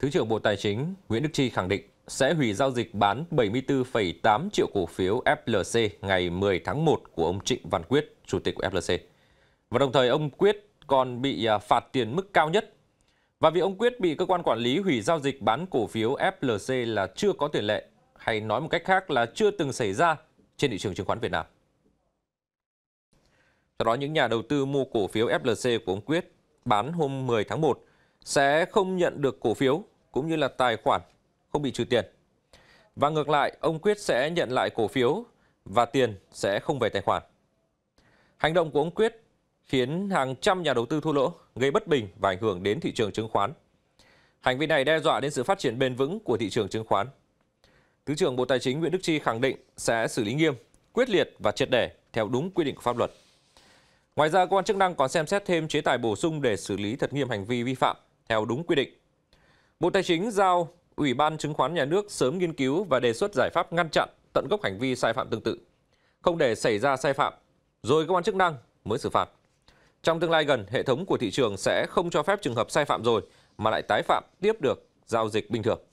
Thứ trưởng Bộ Tài chính Nguyễn Đức Chi khẳng định sẽ hủy giao dịch bán 74,8 triệu cổ phiếu FLC ngày 10 tháng 1 của ông Trịnh Văn Quyết, chủ tịch của FLC. Và đồng thời ông Quyết còn bị à, phạt tiền mức cao nhất. Và vì ông Quyết bị cơ quan quản lý hủy giao dịch bán cổ phiếu FLC là chưa có tiền lệ, hay nói một cách khác là chưa từng xảy ra trên thị trường chứng khoán Việt Nam. Do đó, những nhà đầu tư mua cổ phiếu FLC của ông Quyết bán hôm 10 tháng 1 sẽ không nhận được cổ phiếu cũng như là tài khoản không bị trừ tiền. Và ngược lại, ông Quyết sẽ nhận lại cổ phiếu và tiền sẽ không về tài khoản. Hành động của ông Quyết khiến hàng trăm nhà đầu tư thua lỗ, gây bất bình và ảnh hưởng đến thị trường chứng khoán. Hành vi này đe dọa đến sự phát triển bền vững của thị trường chứng khoán. Thứ trưởng Bộ Tài chính Nguyễn Đức Chi khẳng định sẽ xử lý nghiêm, quyết liệt và triệt để theo đúng quy định của pháp luật. Ngoài ra, cơ quan chức năng còn xem xét thêm chế tài bổ sung để xử lý thật nghiêm hành vi vi phạm theo đúng quy định. Bộ Tài chính giao Ủy ban Chứng khoán Nhà nước sớm nghiên cứu và đề xuất giải pháp ngăn chặn tận gốc hành vi sai phạm tương tự, không để xảy ra sai phạm, rồi cơ quan chức năng mới xử phạt. Trong tương lai gần, hệ thống của thị trường sẽ không cho phép trường hợp sai phạm rồi mà lại tái phạm tiếp được giao dịch bình thường.